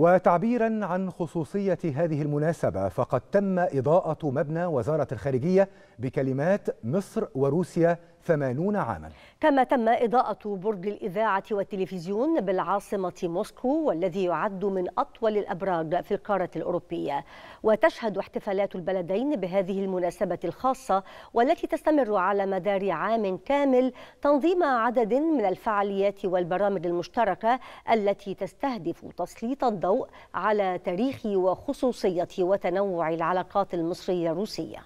وتعبيرا عن خصوصية هذه المناسبة فقد تم إضاءة مبنى وزارة الخارجية بكلمات مصر وروسيا 80 عاما كما تم إضاءة برج الإذاعة والتلفزيون بالعاصمة موسكو والذي يعد من أطول الأبراج في القارة الأوروبية وتشهد احتفالات البلدين بهذه المناسبة الخاصة والتي تستمر على مدار عام كامل تنظيم عدد من الفعاليات والبرامج المشتركة التي تستهدف تسليط الضوء الضوء على تاريخ وخصوصية وتنوع العلاقات المصرية الروسية